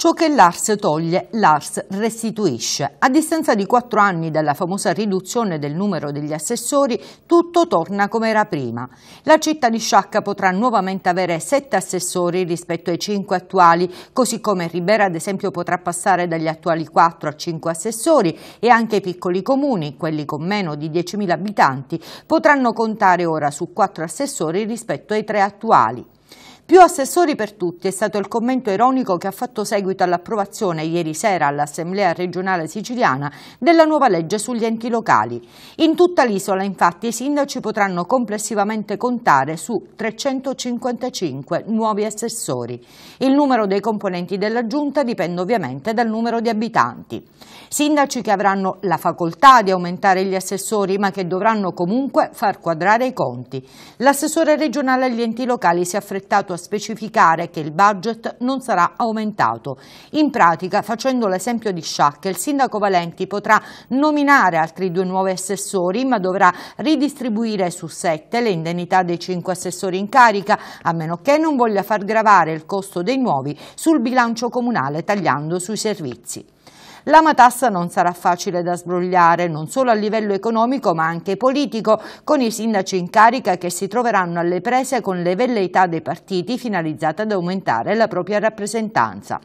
Ciò che l'ARS toglie, l'ARS restituisce. A distanza di quattro anni dalla famosa riduzione del numero degli assessori, tutto torna come era prima. La città di Sciacca potrà nuovamente avere sette assessori rispetto ai cinque attuali, così come Ribera ad esempio potrà passare dagli attuali quattro a cinque assessori e anche i piccoli comuni, quelli con meno di 10.000 abitanti, potranno contare ora su quattro assessori rispetto ai tre attuali. Più assessori per tutti è stato il commento ironico che ha fatto seguito all'approvazione ieri sera all'Assemblea regionale siciliana della nuova legge sugli enti locali. In tutta l'isola infatti i sindaci potranno complessivamente contare su 355 nuovi assessori. Il numero dei componenti della giunta dipende ovviamente dal numero di abitanti. Sindaci che avranno la facoltà di aumentare gli assessori ma che dovranno comunque far quadrare i conti. L'assessore regionale agli enti locali si è affrettato a specificare che il budget non sarà aumentato. In pratica, facendo l'esempio di Sciacca, il sindaco Valenti potrà nominare altri due nuovi assessori ma dovrà ridistribuire su sette le indennità dei cinque assessori in carica a meno che non voglia far gravare il costo dei nuovi sul bilancio comunale tagliando sui servizi. La matassa non sarà facile da sbrogliare, non solo a livello economico ma anche politico, con i sindaci in carica che si troveranno alle prese con le velleità dei partiti finalizzate ad aumentare la propria rappresentanza.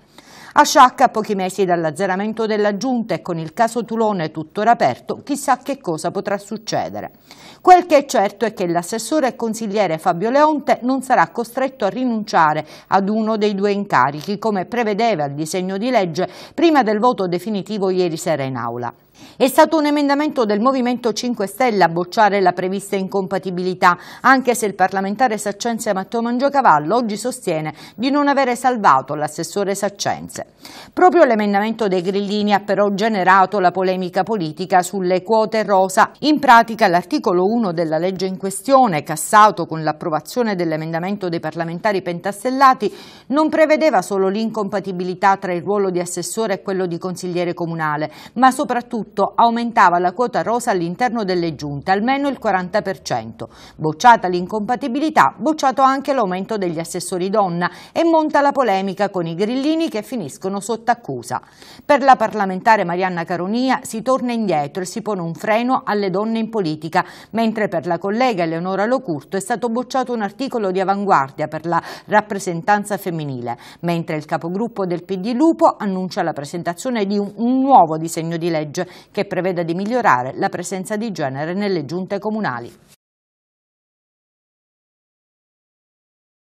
A Sciacca, pochi mesi dall'azzeramento della giunta e con il caso Tulone tuttora aperto, chissà che cosa potrà succedere. Quel che è certo è che l'assessore e consigliere Fabio Leonte non sarà costretto a rinunciare ad uno dei due incarichi, come prevedeva il disegno di legge prima del voto definitivo ieri sera in aula. È stato un emendamento del Movimento 5 Stelle a bocciare la prevista incompatibilità, anche se il parlamentare Saccenze Matteo Mangiocavallo oggi sostiene di non avere salvato l'assessore Saccenze. Proprio l'emendamento dei Grillini ha però generato la polemica politica sulle quote rosa. In pratica l'articolo 1 della legge in questione, cassato con l'approvazione dell'emendamento dei parlamentari pentastellati, non prevedeva solo l'incompatibilità tra il ruolo di assessore e quello di consigliere comunale, ma soprattutto tutto aumentava la quota rosa all'interno delle giunte, almeno il 40%. Bocciata l'incompatibilità, bocciato anche l'aumento degli assessori donna e monta la polemica con i grillini che finiscono sotto accusa. Per la parlamentare Marianna Caronia si torna indietro e si pone un freno alle donne in politica, mentre per la collega Eleonora Locurto è stato bocciato un articolo di avanguardia per la rappresentanza femminile, mentre il capogruppo del PD Lupo annuncia la presentazione di un, un nuovo disegno di legge che prevede di migliorare la presenza di genere nelle giunte comunali.